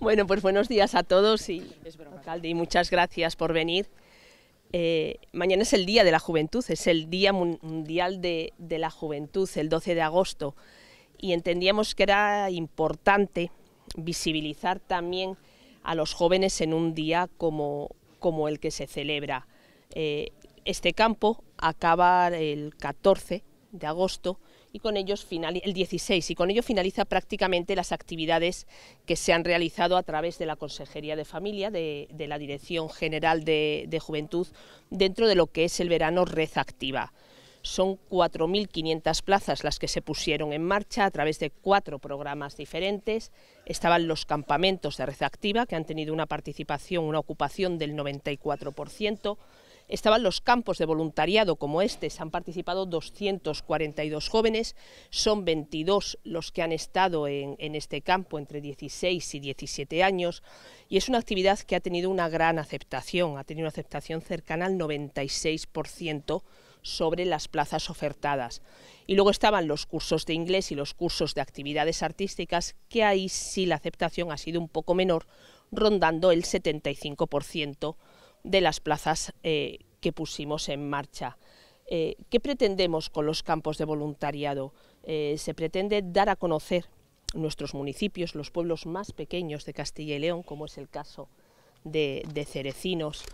Bueno, pues buenos días a todos y, muchas gracias por venir. Eh, mañana es el Día de la Juventud, es el Día Mundial de, la Juventud, el 12 de agosto, y entendíamos que era importante visibilizar también a los jóvenes en un día como, el que se celebra. Eh, este campo acaba el 14 de agosto y con ellos el 16 y con ello finaliza prácticamente las actividades que se han realizado a través de la Consejería de Familia, de, la Dirección General de, de Juventud, dentro de lo que es el verano Red Activa. Son 4.500 plazas las que se pusieron en marcha a través de cuatro programas diferentes. Estaban los campamentos de red activa, que han tenido una participación, una ocupación del 94% estaban los campos de voluntariado como este. Se han participado 242 jóvenes, son 22 los que han estado en, en este campo entre 16 y 17 años y es una actividad que ha tenido una gran aceptación, ha tenido una aceptación cercana al 96% sobre las plazas ofertadas. Y luego estaban los cursos de inglés y los cursos de actividades artísticas, que ahí sí la aceptación ha sido un poco menor, rondando el 75% de las plazas eh, que pusimos en marcha. Eh, ¿Qué pretendemos con los campos de voluntariado? Eh, se pretende dar a conocer nuestros municipios, los pueblos más pequeños de Castilla y León, como es el caso de, de Cerecinos,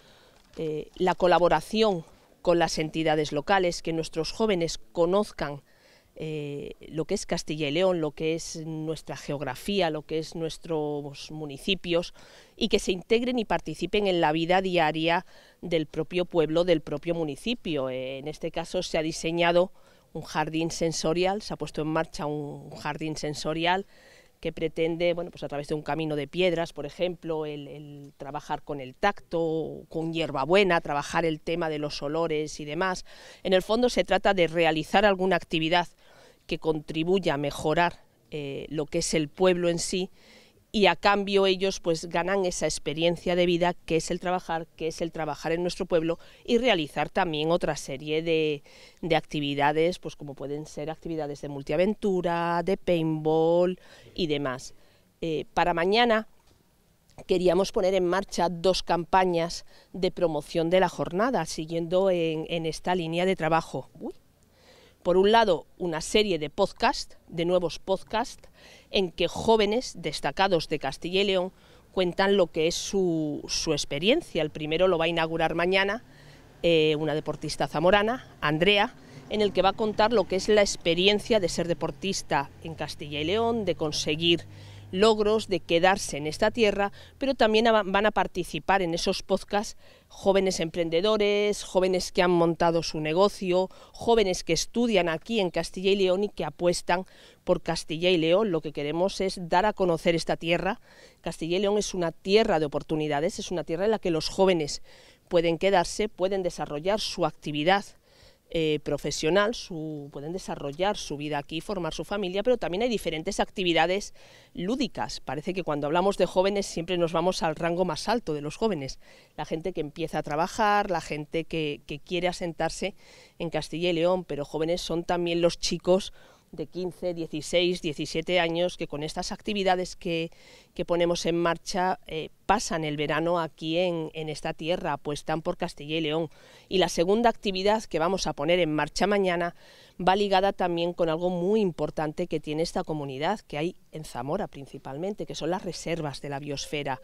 la colaboración con las entidades locales, que nuestros jóvenes conozcan eh, lo que es Castilla y León, lo que es nuestra geografía, lo que es nuestros municipios, y que se integren y participen en la vida diaria del propio pueblo, del propio municipio. Eh, en este caso se ha diseñado un jardín sensorial, se ha puesto en marcha un, jardín sensorial que pretende, bueno, pues a través de un camino de piedras, por ejemplo, el, el trabajar con el tacto, con hierbabuena, trabajar el tema de los olores y demás. En el fondo se trata de realizar alguna actividad que contribuya a mejorar eh, lo que es el pueblo en sí y a cambio ellos pues ganan esa experiencia de vida que es el trabajar, que es el trabajar en nuestro pueblo y realizar también otra serie de, actividades pues como pueden ser actividades de multiaventura, de paintball y demás. Eh, para mañana queríamos poner en marcha dos campañas de promoción de la jornada siguiendo en, esta línea de trabajo por un lado, una serie de podcasts, de nuevos podcasts, en que jóvenes destacados de Castilla y León cuentan lo que es su, experiencia. El primero lo va a inaugurar mañana eh, una deportista zamorana, Andrea, en el que va a contar lo que es la experiencia de ser deportista en Castilla y León, de conseguir logros, de quedarse en esta tierra, pero también van a participar en esos podcasts jóvenes emprendedores, jóvenes que han montado su negocio, jóvenes que estudian aquí en Castilla y León y que apuestan por Castilla y León. Lo que queremos es dar a conocer esta tierra. Castilla y León es una tierra de oportunidades, es una tierra en la que los jóvenes pueden quedarse, pueden desarrollar su actividad eh, profesional, su, pueden desarrollar su vida aquí, formar su familia, pero también hay diferentes actividades lúdicas. Parece que cuando hablamos de jóvenes siempre nos vamos al rango más alto de los jóvenes, la gente que empieza a trabajar, la gente que quiere asentarse en Castilla y León, pero jóvenes son también los chicos de 15, 16, 17 años que con estas actividades que, ponemos en marcha eh, pasan el verano aquí en, en esta tierra, pues están por Castilla y León. Y la segunda actividad que vamos a poner en marcha mañana va ligada también con algo muy importante que tiene esta comunidad, que hay en Zamora principalmente, que son las reservas de la biosfera.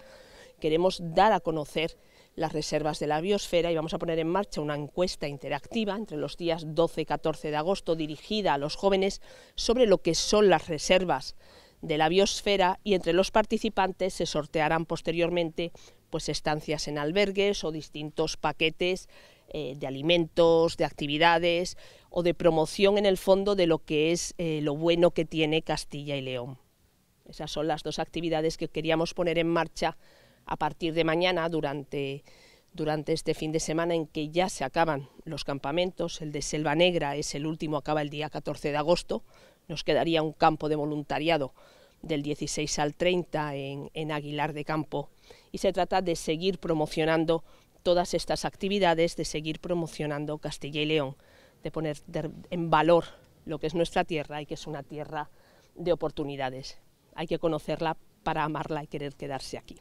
Queremos dar a conocer las reservas de la biosfera y vamos a poner en marcha una encuesta interactiva entre los días 12 y 14 de agosto dirigida a los jóvenes sobre lo que son las reservas de la biosfera y entre los participantes se sortearán posteriormente pues estancias en albergues o distintos paquetes eh, de alimentos, de actividades o de promoción en el fondo de lo que es eh, lo bueno que tiene Castilla y León. Esas son las dos actividades que queríamos poner en marcha a partir de mañana, durante, este fin de semana en que ya se acaban los campamentos, el de Selva Negra es el último, acaba el día 14 de agosto, nos quedaría un campo de voluntariado del 16 al 30 en, en Aguilar de Campo y se trata de seguir promocionando todas estas actividades, de seguir promocionando Castilla y León, de poner en valor lo que es nuestra tierra y que es una tierra de oportunidades. Hay que conocerla para amarla y querer quedarse aquí.